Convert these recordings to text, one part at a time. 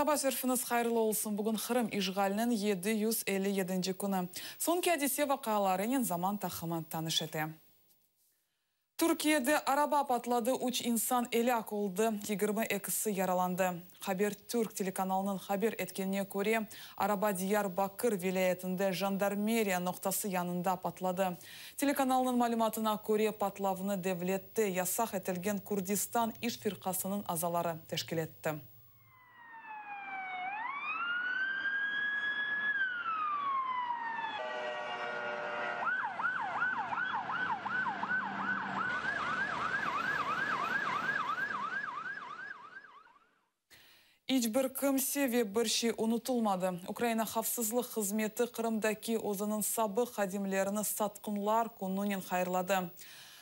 Саба сөрфіңіз қайрылы олсын. Бүгін Қырым ижғалінің 757 күні. Сонки Адисева қаларынен заман тақымы таныш әті. Түркияда араба патлады үч инсан әлі олды, 22-сі яраланды. Хабер Түрк телеканалының хабер әткеніне көре, араба Дияр Бакыр әтінде жандармерия ноқтасы янында патлады. Телеканалының малыматына көре патлавыны девлетті ясақ әтілген Күрдистан иш азалары тәшкілетті. бір себе бір ше ұнытылмады. Украина хавсызлық қызметі Қырымдаки озының сабы қадемлеріні сатқынлар күнінен қайырлады.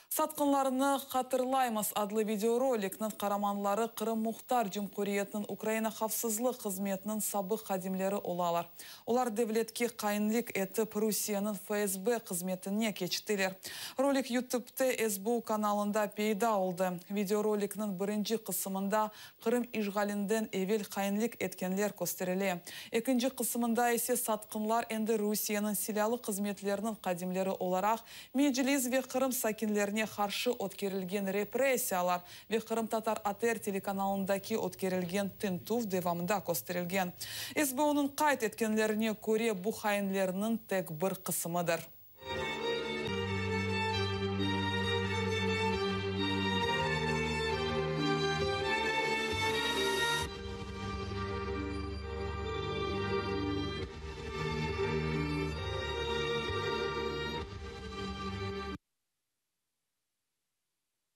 Сатқынларыны қатырлаймыз адлы видеороликнің қараманлары Қырым Мұқтар Жумқуриетінің Украина қавсызлы қызметінің сабы қадимлері олалар. Олар девлетке қайынлік етіп Русияның ФСБ қызметіне кечтілер. Ролик ютубты СБУ каналында пейда олды. Видеороликнің бірінші қысымында Қырым ижғалінден әвел қайынлік еткенлер көстерілі. Екінші қысымында есе сатқынлар енді Русияның селялы қызметлерінің қадимлері оларақ, Меджилиз ве Қырым өкілдеріне қаршы өткерілген репрессиялар ве Татар Атер телеканалындаки өткерілген тінтув девамында көстерілген. СБУ-ның қайт еткенлеріне көре бұхайынлерінің тек бір қысымыдыр.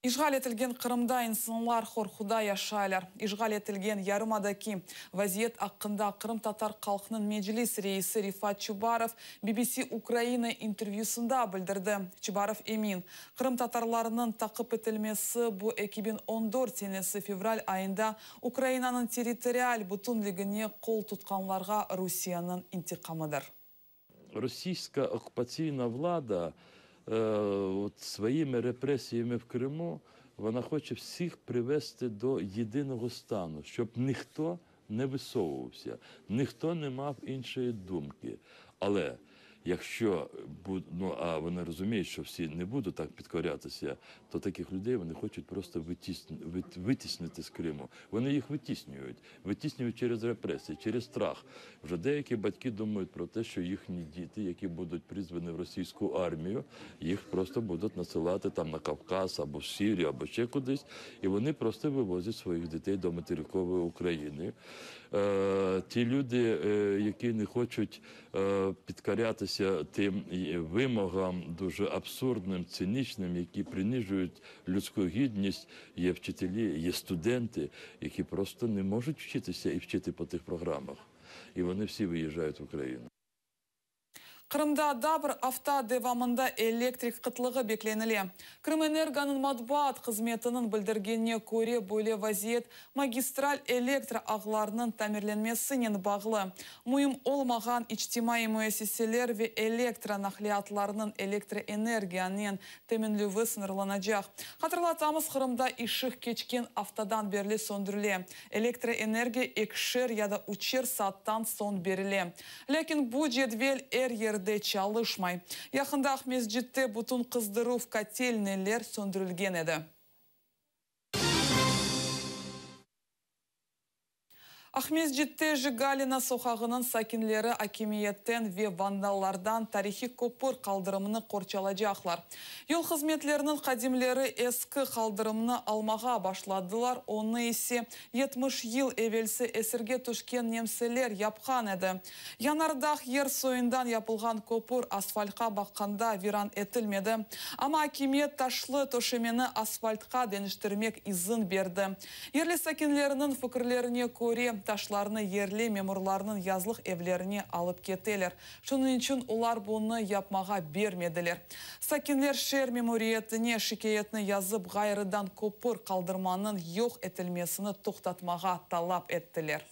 Ижғал етілген Қырымда инсынлар худай яшайлар. Ижғал етілген ярымадаки вазиет аққында Қырым татар қалқының меджилис рейсі Рифат Чубаров BBC Украина интервьюсында білдірді. Чубаров Эмин, Қырым татарларының тақып етілмесі бұ 2014 сенесі февраль айында Украинаның территориал бұтынлігіне қол тұтқанларға Русияның интиқамыдыр. Российская оккупационная влада Е, от своїми репресіями в Криму вона хоче всіх привести до єдиного стану, щоб ніхто не висовувався, ніхто не мав іншої думки. Але Якщо ну, а вони розуміють, що всі не будуть так підкорятися, то таких людей вони хочуть просто витіснити з Криму. Вони їх витіснюють, витіснюють через репресії, через страх. Вже деякі батьки думають про те, що їхні діти, які будуть призвані в російську армію, їх просто будуть насилати там на Кавказ або в Сирію, або ще кудись, і вони просто вивозять своїх дітей до материкової України. Е, Ті люди, е, які не хочуть е, підкорятися противитися тим вимогам, дуже абсурдним, цинічним, які принижують людську гідність. Є вчителі, є студенти, які просто не можуть вчитися і вчити по тих програмах. І вони всі виїжджають в Україну. Қырымда да бір электрик қытлығы бекленіле. Крым энергияның матбуат қызметінің білдіргеніне көре бөле вазиет магистраль электр ағыларының тамирленмесінен бағылы. Мұйым олмаған ичтимай мөесеселер ве электронахлиятларының электроэнергияның тәмінлігі Қатырла тамыз Қырымда ишық кечкен автодан берлі сондырле. Электроэнергия екшер яда учер саттан сон беріле. Лекін бұ жедвел әр жерде чалышмай. Яқында ақ бутун бұтын қыздыру в котельнелер сөндірілген еді. Ахмезжитте Жигалина соқағының сакинлері акимиеттен ве вандаллардан тарихи көпір қалдырымыны қорчалады ақлар. Ел қызметлерінің қадимлері әскі қалдырымыны алмаға башладылар, оны есе 70 ел әвелсі әсірге түшкен немселер япқан әді. Янардақ ер сойындан япылған көпір асфальтқа баққанда виран әтілмеді. Ама акимиет ташлы тұшымені асфальтқа деніштірмек изын берді. Ерлі сакинлерінің фікірлеріне көре кеп ташларны ерле мемурларның язлық эвлеріне алып кетелер. Шының үшін олар бұны япмаға бермеділер. Сакинлер шер мемуриетіне шикеетіні язып ғайрыдан көпір қалдырманың йоқ етілмесіні тоқтатмаға талап еттілер.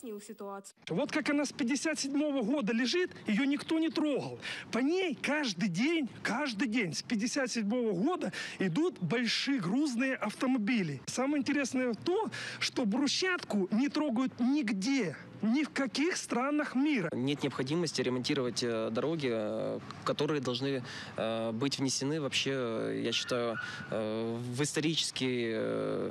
Вот как она с 57 -го года лежит, ее никто не трогал. По ней каждый день, каждый день с 57 -го года идут большие грузные автомобили. Самое интересное то, что брусчатку не трогают нигде Нигде, ни в каких странах мира. Нет необходимости ремонтировать э, дороги, э, которые должны э, быть внесены вообще, я считаю, в исторический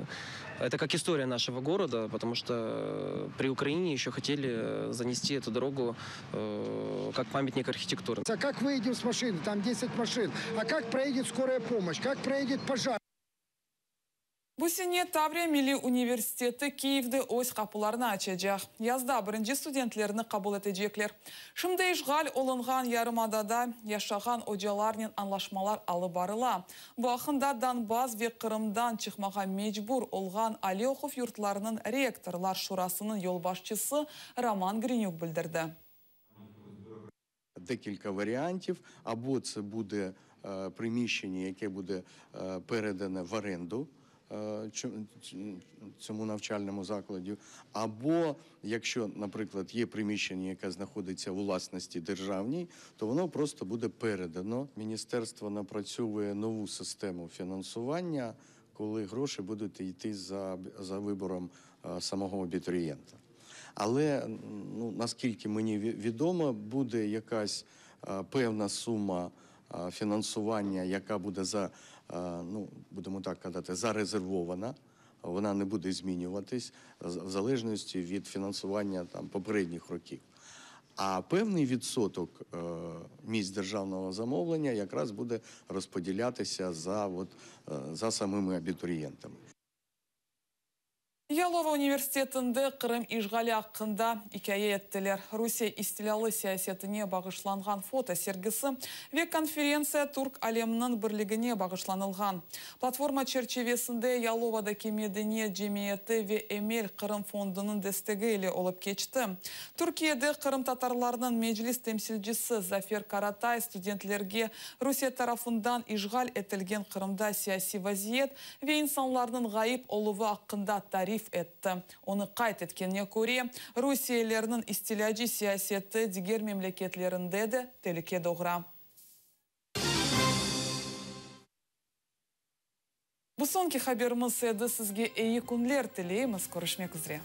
это как история нашего города, потому что при Украине еще хотели занести эту дорогу э, как памятник архитектуры. А как выедем с машины? Там 10 машин. А как проедет скорая помощь? Как проедет пожар? Бұсіне Таврия Мили университеті Киевді ось қапыларына жақ. Язда бірінші студентлеріні қабыл етеджеклер. Шымдай жғал олынған ярымадада яшаған ожаларнен анлашмалар алып барыла. Бұақында Данбаз ве Қырымдан чықмаға мечбур олған Алеохов юртларының ректорлар шурасының елбашчысы Роман Гринюк білдірді. Декілька варіантів, або це буде приміщення, яке буде передане в оренду, Е, цьому навчальному закладі, або якщо, наприклад, є приміщення, яке знаходиться у власності державній, то воно просто буде передано. Міністерство напрацьовує нову систему фінансування, коли гроші будуть йти за, за вибором е, самого абітурієнта. Але ну наскільки мені відомо, буде якась е, певна сума фінансування, яка буде за Е, ну будемо так казати, зарезервована. Вона не буде змінюватись в залежності від фінансування там попередніх років. А певний відсоток е, місць державного замовлення якраз буде розподілятися за от, е, за самими абітурієнтами. Ялова университетінде Қырым Ижғали аққында икәе еттілер. Русия истилялы сиясетіне бағышланған фото сергісі век конференция Турк әлемінің бірлігіне бағышланылған. Платформа черчевесінде Яловада кемедіне джемиеті ве Эмель Қырым фондының дестегі елі олып кечті. Түркиеді Қырым татарларының меджіліс темсілджісі Зафер Каратай студентлерге Русия тарафындан ижғал етілген Қырымда саяси вазиет ве инсанларының ғайып олывы аққында этті. Оны қайт еткенне көре, Русия елерінің сиясетті дегер мемлекетлерінде де теліке доғыра. Бұсонки хаберіміз әді сізге әйі күнлер тілейміз көрішмек үзіре.